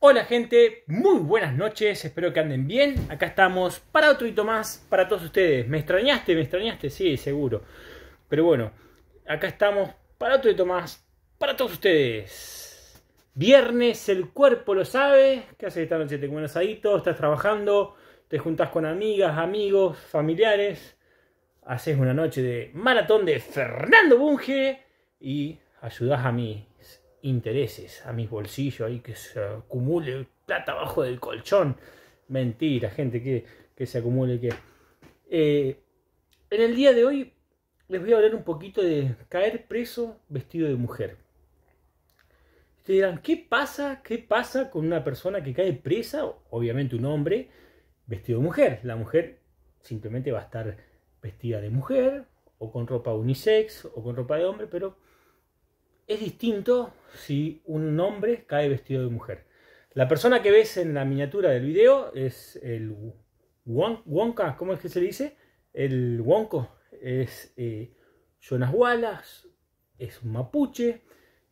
Hola gente, muy buenas noches, espero que anden bien. Acá estamos para otro hito más, para todos ustedes. ¿Me extrañaste? ¿Me extrañaste? Sí, seguro. Pero bueno, acá estamos para otro hito más, para todos ustedes. Viernes, el cuerpo lo sabe. ¿Qué haces esta noche? ¿Te comes un asadito? ¿Estás trabajando? ¿Te juntas con amigas, amigos, familiares? Haces una noche de maratón de Fernando Bunge y ayudas a mí intereses a mis bolsillos ahí que se acumule plata abajo del colchón. Mentira, gente, que, se acumule que... Eh, en el día de hoy les voy a hablar un poquito de caer preso vestido de mujer. Ustedes dirán, ¿qué pasa? ¿Qué pasa con una persona que cae presa? Obviamente un hombre vestido de mujer. La mujer simplemente va a estar vestida de mujer o con ropa unisex o con ropa de hombre, pero es distinto si un hombre cae vestido de mujer. La persona que ves en la miniatura del video es el Wonka, ¿cómo es que se dice? El Wonko es eh, Jonas Wallace, es un mapuche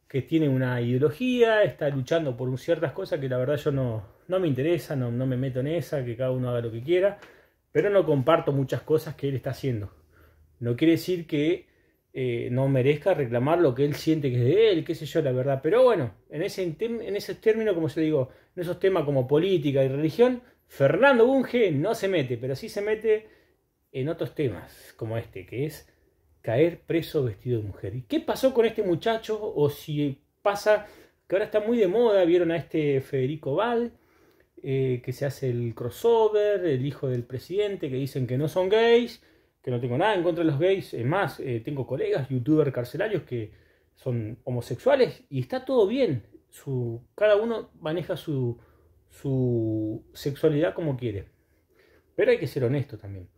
que tiene una ideología, está luchando por ciertas cosas que la verdad yo no, no me interesa, no me meto en esa, que cada uno haga lo que quiera, pero no comparto muchas cosas que él está haciendo. No quiere decir que eh, no merezca reclamar lo que él siente que es de él, qué sé yo, la verdad. Pero bueno, en ese, en término, como se digo, en esos temas como política y religión, Fernando Bunge no se mete, pero sí se mete en otros temas como este, que es caer preso vestido de mujer. ¿Y qué pasó con este muchacho? O si pasa, que ahora está muy de moda, vieron a este Federico Val, eh, que se hace el crossover, el hijo del presidente, que dicen que no son gays que no tengo nada en contra de los gays, es más, eh, tengo colegas, youtubers carcelarios que son homosexuales y está todo bien. Su, cada uno maneja su, su sexualidad como quiere. Pero hay que ser honesto también.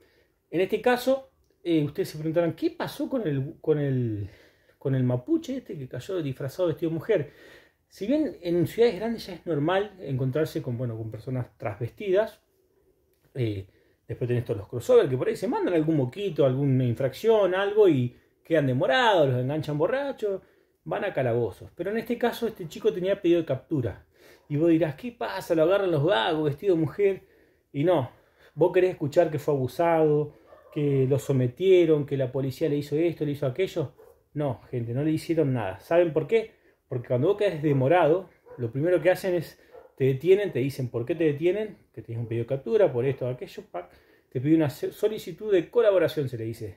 En este caso, eh, ustedes se preguntarán, ¿qué pasó con el, con, el, con el mapuche este que cayó disfrazado vestido de mujer? Si bien en ciudades grandes ya es normal encontrarse con, bueno, con personas transvestidas, eh, Después tenés todos los crossovers que por ahí se mandan algún moquito, alguna infracción, algo y quedan demorados, los enganchan borrachos, van a calabozos. Pero en este caso este chico tenía pedido de captura. Y vos dirás, ¿qué pasa? Lo agarran los vagos, vestido de mujer. Y no, vos querés escuchar que fue abusado, que lo sometieron, que la policía le hizo esto, le hizo aquello. No, gente, no le hicieron nada. ¿Saben por qué? Porque cuando vos quedás demorado, lo primero que hacen es te detienen, te dicen por qué te detienen, que tienes un pedido de captura, por esto, aquello, pack. te pide una solicitud de colaboración, se le dice.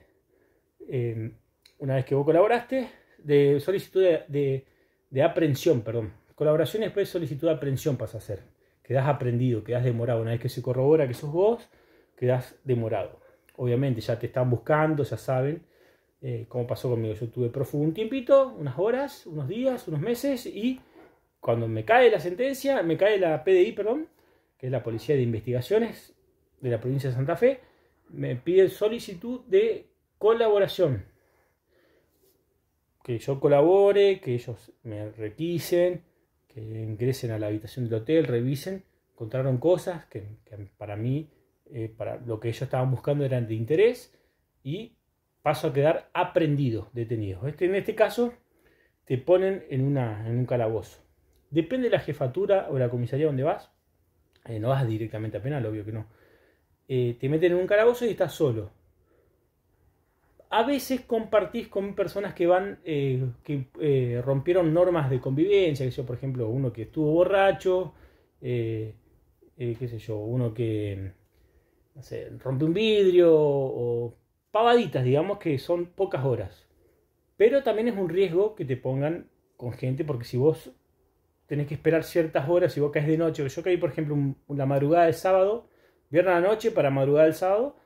Em, una vez que vos colaboraste, de solicitud de, de, aprehensión, perdón. Colaboración y después solicitud de aprehensión pasa a hacer. Quedás aprendido, quedas demorado. Una vez que se corrobora que sos vos, quedas demorado. Obviamente ya te están buscando, ya saben. Eh, cómo pasó conmigo, yo tuve profundo un tiempito, unas horas, unos días, unos meses y cuando me cae la sentencia, me cae la PDI, perdón, que es la Policía de Investigaciones de la provincia de Santa Fe, me pide solicitud de colaboración. Que yo colabore, que ellos me requisen, que ingresen a la habitación del hotel, revisen. Encontraron cosas que, para mí, eh, para lo que ellos estaban buscando eran de interés y paso a quedar aprendido, detenido. Este, en este caso, te ponen en un calabozo. Depende de la jefatura o la comisaría donde vas. Eh, no vas directamente a penal, obvio que no. Eh, te meten en un calabozo y estás solo. A veces compartís con personas que van, eh, que rompieron normas de convivencia, que yo, por ejemplo, uno que estuvo borracho, qué sé yo, uno que no rompe un vidrio o pavaditas, digamos, que son pocas horas. Pero también es un riesgo que te pongan con gente, porque si vos tenés que esperar ciertas horas si vos caes de noche. Yo caí, por ejemplo, una la madrugada del sábado, viernes a la noche para madrugada del sábado,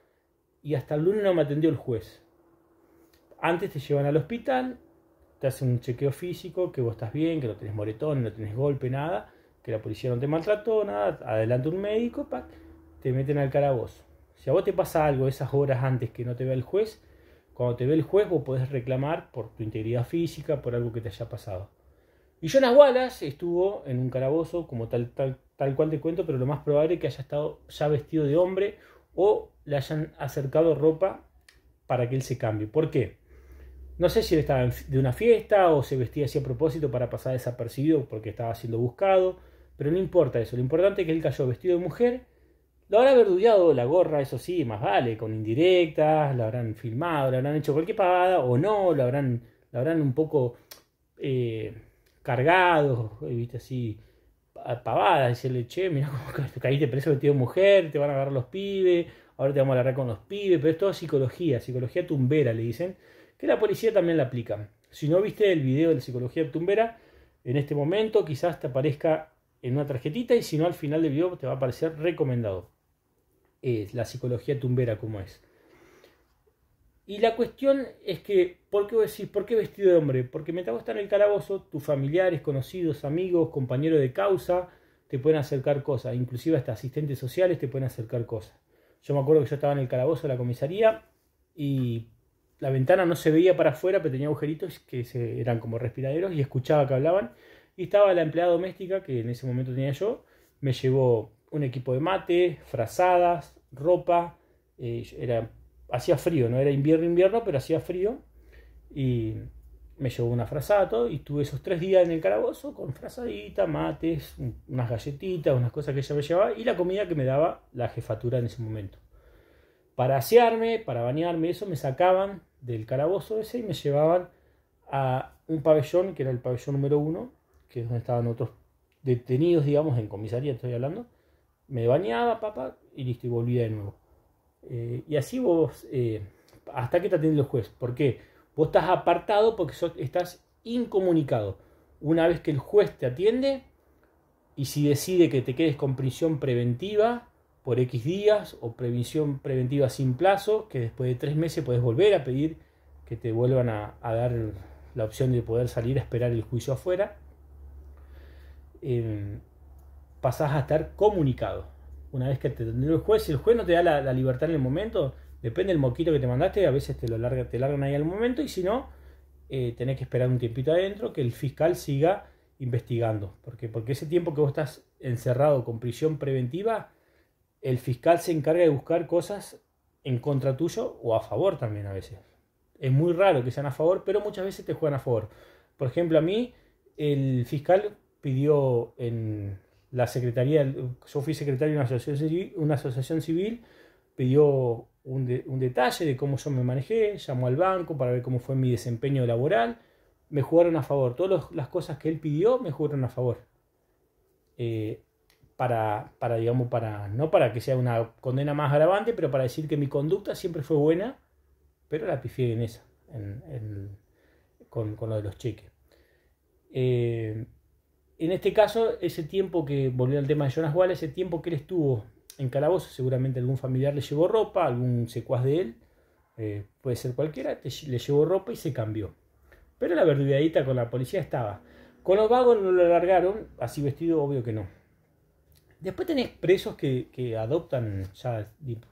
y hasta el lunes no me atendió el juez. Antes te llevan al hospital, te hacen un chequeo físico, que vos estás bien, que no tenés moretón, no tenés golpe, nada, que la policía no te maltrató, nada, adelante un médico, te meten al calabozo. Si a vos te pasa algo esas horas antes que no te vea el juez, cuando te ve el juez vos podés reclamar por tu integridad física, por algo que te haya pasado. Y Jonas Wallace estuvo en un calabozo, como tal, tal, cual te cuento, pero lo más probable es que haya estado ya vestido de hombre o le hayan acercado ropa para que él se cambie. ¿Por qué? No sé si él estaba de una fiesta o se vestía así a propósito para pasar desapercibido porque estaba siendo buscado, pero no importa eso. Lo importante es que él cayó vestido de mujer. Lo habrán verdullado la gorra, eso sí, más vale, con indirectas, lo habrán filmado, lo habrán hecho cualquier pagada o no, lo habrán, habrán un poco eh, cargados, viste así, pavadas, decirle, che, mira cómo caíste preso vestido de mujer, te van a agarrar los pibes, ahora te vamos a agarrar con los pibes, pero es toda psicología, psicología tumbera le dicen, que la policía también la aplica. Si no viste el video de psicología tumbera, en este momento quizás te aparezca en una tarjetita y si no al final del video te va a aparecer recomendado. Es la psicología tumbera como es. Y la cuestión es que, ¿por qué por qué vestido de hombre? Porque mientras vos estás en el calabozo, tus familiares, conocidos, amigos, compañeros de causa, te pueden acercar cosas, inclusive hasta asistentes sociales te pueden acercar cosas. Yo me acuerdo que yo estaba en el calabozo de la comisaría y la ventana no se veía para afuera, pero tenía agujeritos que se, eran como respiraderos y escuchaba que hablaban. Y estaba la empleada doméstica, que en ese momento tenía yo, me llevó un equipo de mate, frazadas, ropa, eh, era hacía frío, no era invierno, invierno, pero hacía frío. Y me llevó una frazada y tuve esos tres días en el calabozo con frazadita, mates, unas galletitas, unas cosas que ella me llevaba y la comida que me daba la jefatura en ese momento. Para asearme, para bañarme, eso me sacaban del calabozo ese y me llevaban a un pabellón que era el pabellón número uno, que es donde estaban otros detenidos, digamos, en comisaría, estoy hablando. Me bañaba, papá, y listo, y volvía de nuevo. Eh, y así vos, eh, hasta que te atiende el juez. ¿Por qué? Vos estás apartado porque estás incomunicado. Una vez que el juez te atiende y si decide que te quedes con prisión preventiva por X días o previsión preventiva sin plazo, que después de tres meses puedes volver a pedir que te vuelvan a, dar la opción de poder salir a esperar el juicio afuera, eh, pasás a estar comunicado una vez que te el juez, si el juez no te da la, libertad en el momento, depende del moquito que te mandaste, a veces te lo largan ahí al momento y si no, eh, tenés que esperar un tiempito adentro que el fiscal siga investigando. Porque, porque ese tiempo que vos estás encerrado con prisión preventiva, el fiscal se encarga de buscar cosas en contra tuyo o a favor también a veces. Es muy raro que sean a favor, pero muchas veces te juegan a favor. Por ejemplo, a mí el fiscal pidió en, la Secretaría, yo fui secretario de una asociación civil, una asociación civil pidió un, detalle de cómo yo me manejé, llamó al banco para ver cómo fue mi desempeño laboral, me jugaron a favor, todas las cosas que él pidió me jugaron a favor. Eh, para, para, digamos, para, no para que sea una condena más agravante, pero para decir que mi conducta siempre fue buena, pero la pifié en esa, con, lo de los cheques. Eh, en este caso, ese tiempo que, volvió al tema de Jonas Wall, ese tiempo que él estuvo en calabozo, seguramente algún familiar le llevó ropa, algún secuaz de él, eh, puede ser cualquiera, le llevó ropa y se cambió. Pero la verduradita con la policía estaba. Con los vagos no lo alargaron, así vestido, obvio que no. Después tenés presos que, adoptan, ya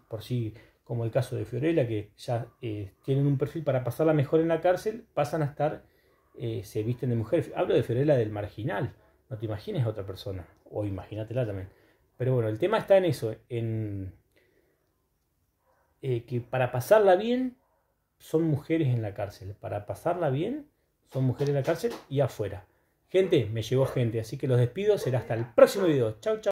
por sí, como el caso de Fiorella, que ya eh, tienen un perfil para pasarla mejor en la cárcel, pasan a estar, eh, se visten de mujer. Hablo de Fiorella del marginal no te imagines a otra persona, o imagínatela también. Pero bueno, el tema está en eso, en eh, que para pasarla bien son mujeres en la cárcel, para pasarla bien son mujeres en la cárcel y afuera. Gente, me llegó gente, así que los despido, será hasta el próximo video. Chau, chau.